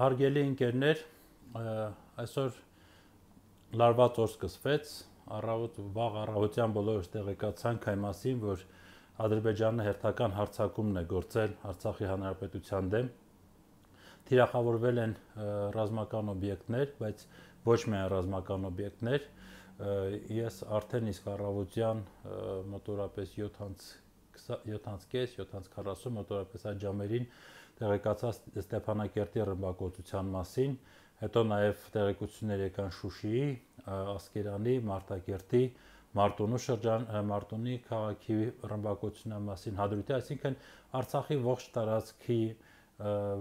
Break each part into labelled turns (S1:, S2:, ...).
S1: հարգելի ընկերներ, այսօր լարված օր սկսվեց, առավոտ վաղ առավոտյան բոլորս տեղեկացանք այն մասին, որ Ադրբեջանը հերթական հարցակումն է գործել Արցախի հանրապետության դեմ։ Տիրախավորվել են ռազմական օբյեկտներ, բայց ոչ միայն ռազմական օբյեկտներ։ Ես արդեն իսկ առավոտյան մոտորապես 7-ից 7:30-7:40 մոտավորապես այդ ժամերին տեղեկացած Ստեփանակերտի ռմբակոծության մասին, հետո նաև տեղեկություններ եկան Շուշիի, Ասկերանի, Մարտակերտի, Մարտունու շրջան Մարտունի քաղաքի ռմբակոծության մասին հադրուտի, այսինքն Արցախի ողջ տարածքի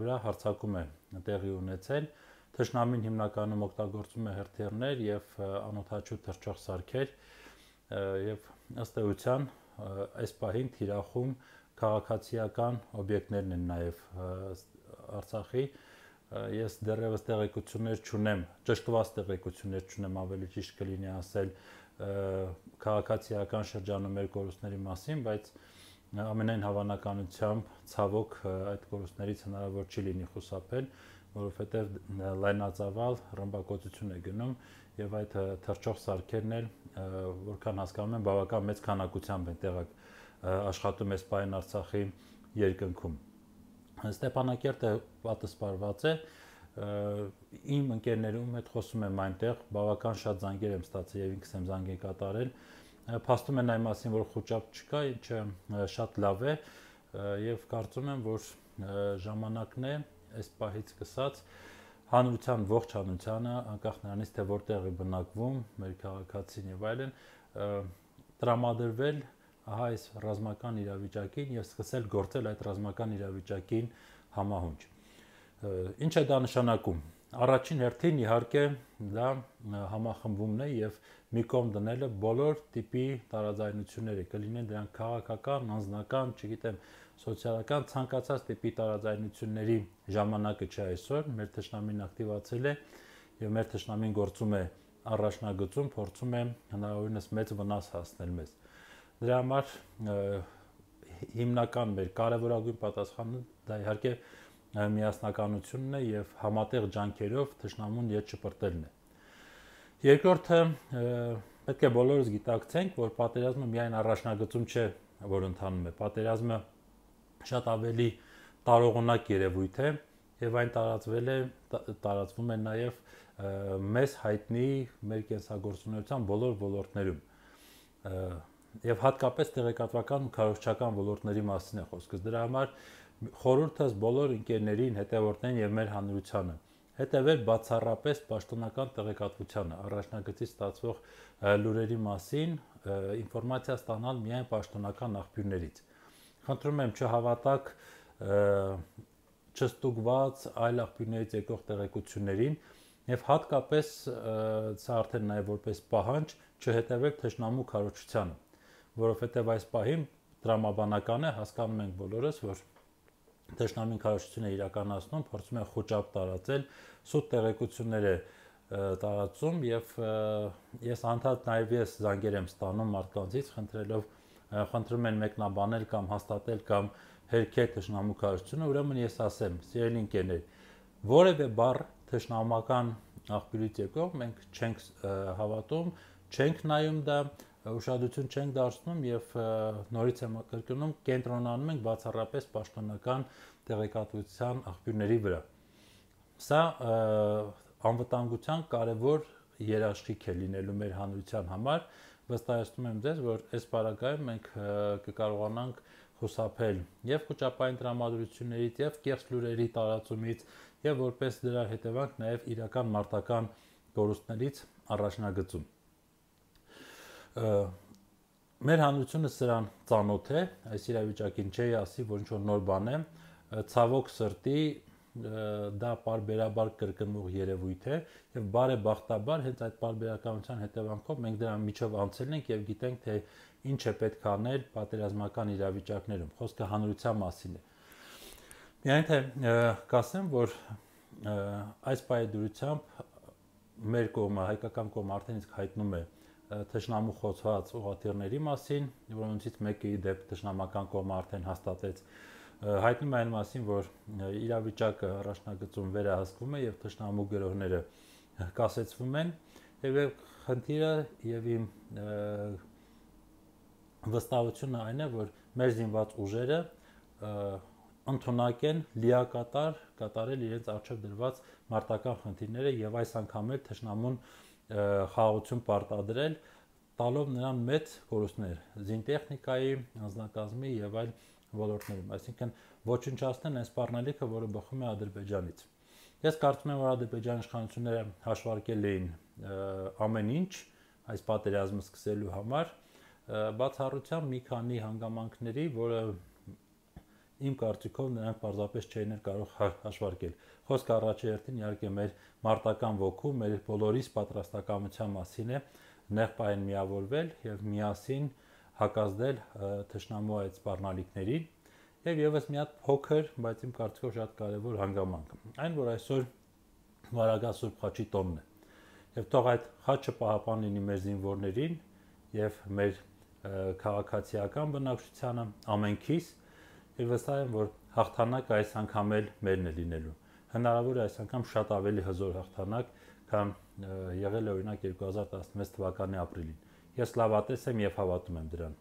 S1: վրա հարցակում է տեղի ունեցել։ Թշնամին հիմնականում օգտագործում է հրթիռներ եւ անօթաչու թռչող սարքեր եւ ըստ էության այս պահին Տիրախում քաղաքացիական օբյեկտներն են նաև Արցախի ես դեռևս տեղեկություններ չունեմ, ճշտված տեղեկություններ չունեմ, ավելի ճիշտ կլինի ասել քաղաքացիական շրջանում մեր կորուստների մասին, բայց ամենայն հավանականությամբ ցավոք այդ կորուստներից հնարավոր չի լինի խուսափել որովհետև լայնածավալ ռմբակոծություն է գնում եւ այդ թրջող սարքերն էլ որքան հասկանում եմ բավական մեծ քանակությամբ են տեղակ աշխատում այս պայն Արցախի երկնքում։ Ստեփանակերտը պատասխանված է իմ ընկերներում հետ խոսում եմ այնտեղ բավական շատ զանգեր եմ ստացել եւ ինքս եմ զանգեր կատարել փաստում են այն մասին որ խոճապ չկա ինչը շատ լավ է եւ կարծում եմ որ ժամանակն է այս պահից սկսած հանրության ողջ հանրությանը անկախ նրանից թե որտեղ է բնակվում մեր քաղաքացին եւ այլն տրամադրվել ահա այս ռազմական իրավիճակին եւ սկսել գործել այդ ռազմական իրավիճակին համահունչ։ Ինչ է դա նշանակում։ Առաջին հերթին իհարկե դա համախմբումն է եւ մի կողմ դնելը բոլոր տիպի տարաձայնությունները կլինեն դրանք քաղաքական, անձնական, չգիտեմ, սոցիալական ցանկացած տիպի տարաձայնությունների ժամանակը չէ այսօր, մեր ճշնամին ակտիվացել է եւ մեր ճշնամին գործում է առաջնագծում, փորձում է հնարավորինս մեծ վնաս հասնել մեզ։ Դրա համար հիմնական մեր կարևորագույն պատասխանը դա իհարկե միասնականությունն է եւ համատեղ ջանքերով ճշնամուն յետ շպրտելն է։ Երկրորդը պետք է բոլորս գիտակցենք, որ պատերազմը միայն առաջնագծում չէ, որ ընթանում է։ Պատերազմը շատ ավելի տարողնակ երևույթ է եւ այն տարածվել է տարածվում է նաեւ մեզ հայտնի մեր կենսագործունեության բոլոր ոլորտներում եւ հատկապես տեղեկատվական քարոշչական ոլորտների մասին է խոսքը դրա համար խորհուրդս բոլոր ընկերներին հետևորդներին եւ մեր հանրությանը հետևել բացառապես պաշտոնական տեղեկատվությանը առաջնագծի ստացվող լուրերի մասին ինֆորմացիա ստանալ միայն պաշտոնական աղբյուրներից Խնդրում եմ չհավատակ չստուգված այլ աղբյուրներից եկող տեղեկություններին եւ հատկապես սա արդեն նաեւ որպես պահանջ չհետևել թշնամու քարոզչությանը, որովհետեւ այս պահին դրամաբանական է հասկանում ենք բոլորս, որ թշնամին քարոզչությունը իրականացնում, փորձում է խոճապ տարածել, սուտ տեղեկությունները տարածում եւ ես անդադ նաեւ ես զանգեր եմ ստանում մարդկանցից խնդրելով խնդրում են մեկնաբանել կամ հաստատել կամ հերքել թշնամուկարությունը, ուրեմն ես ասեմ, սիրելի ընկերներ, որևէ բառ թշնամական աղբյուրից եկող մենք չենք հավատում, չենք նայում դա, ուշադրություն չենք դարձնում եւ նորից եմ կրկնում, կենտրոնանում ենք բացառապես պաշտոնական տեղեկատվության աղբյուրների վրա։ Սա անվտանգության կարևոր երաշխիք է լինելու մեր հանրության համար, վստահեցնում եմ ձեզ, որ այս բարակայում մենք կկարողանանք խուսափել եւ խոճապային տրամադրություններից եւ կեղծ լուրերի տարածումից եւ որպես դրա հետևանք նաեւ իրական մարտական գործունեից առաջնագծում։ Մեր հանրությունը սրան ծանոթ է, այս իրավիճակին չի ասի, որ ինչ որ նոր բան է, ցավոք սրտի դա բարբերաբար կրկնող երևույթ է եւ բարեբախտաբար հենց այդ բարբերականության հետևանքով մենք դրա միջով անցել ենք եւ գիտենք թե ինչ է պետք անել պատերազմական իրավիճակներում խոսքը հանրության մասին է միայն թե կասեմ որ այս բայդրությամբ մեր կողմը հայկական կողմը արդեն իսկ հայտնում է թշնամու խոցված ուղղաթիռների մասին որոնցից մեկը ի դեպ թշնամական կողմը արդեն հաստատեց հայտնում է այն մասին, որ իրավիճակը առաջնագծում վերահսկվում է եւ թշնամու գրողները կասեցվում են, եւ խնդիրը եւ իմ վստահությունը այն է, որ մեր զինված ուժերը ընդունակ են լիակատար կատարել իրենց արժեվ դրված մարտական խնդիրները եւ այս անգամ էլ թշնամուն խաղաղություն պարտադրել տալով նրան մեծ կորուստներ զինտեխնիկայի, անձնակազմի եւ այլ ոլորտներում, այսինքն ոչնչացնեն այն սպառնալիքը, որը բխում է Ադրբեջանից։ Ես կարծում եմ, որ Ադրբեջանի իշխանությունները հաշվարկել էին ամեն ինչ այս պատերազմը սկսելու համար, բացառությամբ մի քանի հանգամանքների, որը իմ կարծիքով նրանք պարզապես չէին կարող հա-, հաշվարկել։ Խոսքը առաջի հերթին իհարկե մեր մարտական ոգու, մեր բոլորիս պատրաստակամության մասին է, նեղ պայն միավորվել եւ միասին մի հակազդել թշնամու այդ սպառնալիքներին եւ եւս մի հատ փոքր, բայց իմ կարծիքով շատ կարեւոր հանգամանք։ Այն որ այսօր Վարագա Սուրբ Խաչի տոնն է։ Եվ թող այդ խաչը պահապան լինի մեր զինվորներին եւ մեր քաղաքացիական բնակչությանը ամենքիս եւ վստահ եմ որ հաղթանակ այս անգամ էլ մերն է լինելու։ Հնարավոր է այս անգամ շատ ավելի հզոր հաղթանակ, քան եղել է օրինակ 2016 թվականի ապրիլին Ես լավատես եմ եւ հավատում եմ դրան։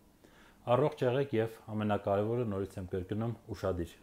S1: Առողջ եղեք եւ ամենակարևորը նորից եմ կրկնում՝ ուշադիր։